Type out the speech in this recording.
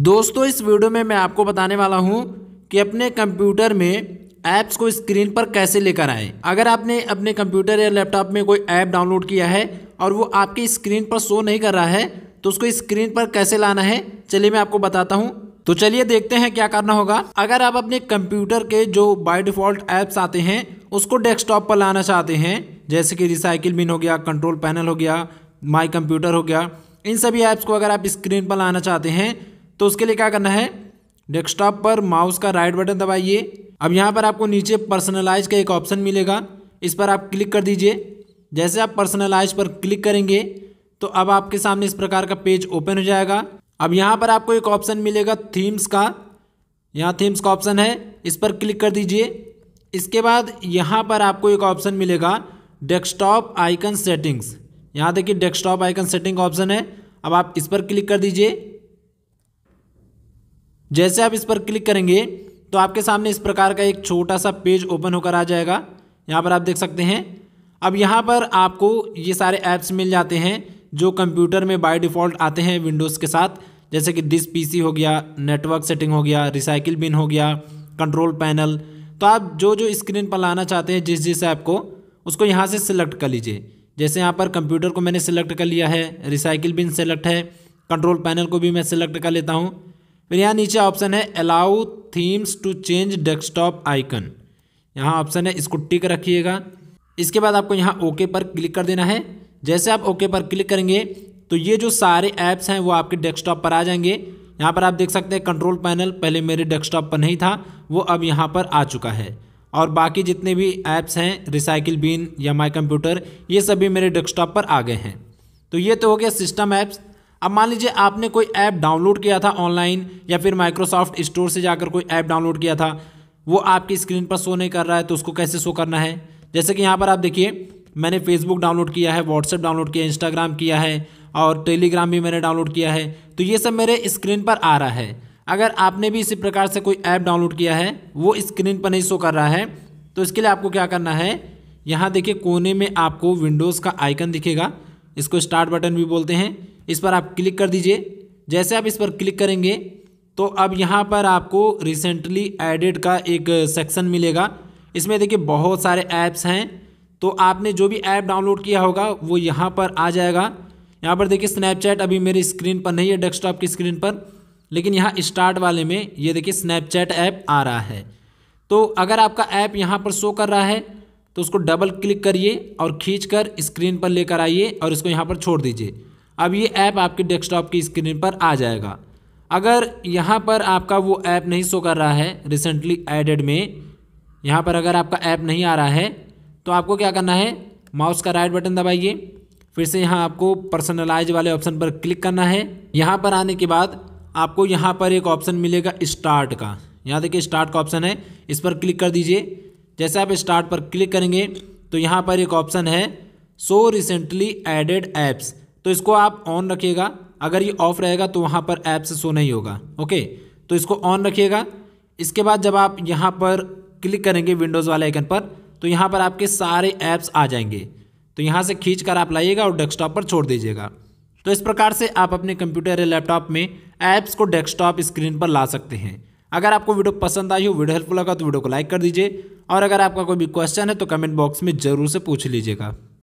दोस्तों इस वीडियो में मैं आपको बताने वाला हूँ कि अपने कंप्यूटर में ऐप्स को स्क्रीन पर कैसे लेकर आए अगर आपने अपने कंप्यूटर या लैपटॉप में कोई ऐप डाउनलोड किया है और वो आपकी स्क्रीन पर शो नहीं कर रहा है तो उसको स्क्रीन पर कैसे लाना है चलिए मैं आपको बताता हूँ तो चलिए देखते हैं क्या करना होगा अगर आप अपने कंप्यूटर के जो बाय डिफ़ॉल्ट ऐप्स आते हैं उसको डेस्कटॉप पर लाना चाहते हैं जैसे कि रिसाइकिल बिन हो गया कंट्रोल पैनल हो गया माई कंप्यूटर हो गया इन सभी ऐप्स को अगर आप स्क्रीन पर लाना चाहते हैं तो उसके लिए क्या करना है डेस्कटॉप पर माउस का राइट बटन दबाइए अब यहाँ पर आपको नीचे पर्सनलाइज का एक ऑप्शन मिलेगा इस पर आप क्लिक कर दीजिए जैसे आप पर्सनलाइज पर क्लिक करेंगे तो अब आपके सामने इस प्रकार का पेज ओपन हो जाएगा अब यहाँ पर आपको एक ऑप्शन मिलेगा थीम्स का यहाँ थीम्स का ऑप्शन है इस पर क्लिक कर दीजिए इसके बाद यहाँ पर आपको एक ऑप्शन मिलेगा डेस्कटॉप आइकन सेटिंग्स यहाँ देखिए डेस्कटॉप आइकन सेटिंग ऑप्शन है अब आप इस पर क्लिक कर दीजिए जैसे आप इस पर क्लिक करेंगे तो आपके सामने इस प्रकार का एक छोटा सा पेज ओपन होकर आ जाएगा यहाँ पर आप देख सकते हैं अब यहाँ पर आपको ये सारे ऐप्स मिल जाते हैं जो कंप्यूटर में बाय डिफ़ॉल्ट आते हैं विंडोज़ के साथ जैसे कि दिस पीसी हो गया नेटवर्क सेटिंग हो गया रिसाइकिल बिन हो गया कंट्रोल पैनल तो आप जो जो स्क्रीन पर लाना चाहते हैं जिस जिस ऐप को उसको यहाँ से सिलेक्ट कर लीजिए जैसे यहाँ पर कंप्यूटर को मैंने सिलेक्ट कर लिया है रिसाइकिल बिन सेलेक्ट है कंट्रोल पैनल को भी मैं सिलेक्ट कर लेता हूँ फिर यहाँ नीचे ऑप्शन है allow themes to change desktop icon यहाँ ऑप्शन है इसको टिक रखिएगा इसके बाद आपको यहाँ ओके पर क्लिक कर देना है जैसे आप ओके पर क्लिक करेंगे तो ये जो सारे ऐप्स हैं वो आपके डेस्कटॉप पर आ जाएंगे यहाँ पर आप देख सकते हैं कंट्रोल पैनल पहले मेरे डेस्कटॉप पर नहीं था वो अब यहाँ पर आ चुका है और बाकी जितने भी ऐप्स हैं रिसाइकिल बिन या माई कंप्यूटर ये सभी मेरे डेस्कटॉप पर आ गए हैं तो ये तो हो गया सिस्टम ऐप्स अब मान लीजिए आपने कोई ऐप डाउनलोड किया था ऑनलाइन या फिर माइक्रोसॉफ्ट स्टोर से जाकर कोई ऐप डाउनलोड किया था वो आपकी स्क्रीन पर शो नहीं कर रहा है तो उसको कैसे शो करना है जैसे कि यहाँ पर आप देखिए मैंने फेसबुक डाउनलोड किया है व्हाट्सएप डाउनलोड किया है इंस्टाग्राम किया है और टेलीग्राम भी मैंने डाउनलोड किया है तो ये सब मेरे स्क्रीन पर आ रहा है अगर आपने भी इसी प्रकार से कोई ऐप डाउनलोड किया है वो स्क्रीन पर नहीं शो कर रहा है तो इसके लिए आपको क्या करना है यहाँ देखिए कोने में आपको विंडोज़ का आइकन दिखेगा इसको स्टार्ट बटन भी बोलते हैं इस पर आप क्लिक कर दीजिए जैसे आप इस पर क्लिक करेंगे तो अब यहाँ पर आपको रिसेंटली एडिड का एक सेक्शन मिलेगा इसमें देखिए बहुत सारे ऐप्स हैं तो आपने जो भी ऐप डाउनलोड किया होगा वो यहाँ पर आ जाएगा यहाँ पर देखिए स्नैपचैट अभी मेरी स्क्रीन पर नहीं है डेस्कटॉप की स्क्रीन पर लेकिन यहाँ स्टार्ट वाले में ये देखिए स्नैपचैट ऐप आ रहा है तो अगर आपका ऐप यहाँ पर शो कर रहा है तो उसको डबल क्लिक करिए और खींच कर स्क्रीन पर लेकर आइए और इसको यहाँ पर छोड़ दीजिए अब ये ऐप आपके डेस्कटॉप की स्क्रीन पर आ जाएगा अगर यहाँ पर आपका वो ऐप नहीं शो कर रहा है रिसेंटली एडेड में यहाँ पर अगर आपका ऐप नहीं आ रहा है तो आपको क्या करना है माउस का राइट बटन दबाइए फिर से यहाँ आपको पर्सनलाइज वाले ऑप्शन पर क्लिक करना है यहाँ पर आने के बाद आपको यहाँ पर एक ऑप्शन मिलेगा स्टार्ट का यहाँ देखिए स्टार्ट का ऑप्शन है इस पर क्लिक कर दीजिए जैसे आप स्टार्ट पर क्लिक करेंगे तो यहाँ पर एक ऑप्शन है सो रिसेंटली एडेड ऐप्स तो इसको आप ऑन रखिएगा अगर ये ऑफ रहेगा तो वहाँ पर ऐप से शो नहीं होगा ओके तो इसको ऑन रखिएगा इसके बाद जब आप यहाँ पर क्लिक करेंगे विंडोज़ वाले आइकन पर तो यहाँ पर आपके सारे ऐप्स आ जाएंगे तो यहाँ से खींच कर आप लाइएगा और डेस्कटॉप पर छोड़ दीजिएगा तो इस प्रकार से आप अपने कंप्यूटर या लैपटॉप में ऐप्स को डेस्कटॉप स्क्रीन पर ला सकते हैं अगर आपको वीडियो पसंद आई हो वीडियो हेल्पफुल लगा तो वीडियो को लाइक कर दीजिए और अगर आपका कोई भी क्वेश्चन है तो कमेंट बॉक्स में ज़रूर से पूछ लीजिएगा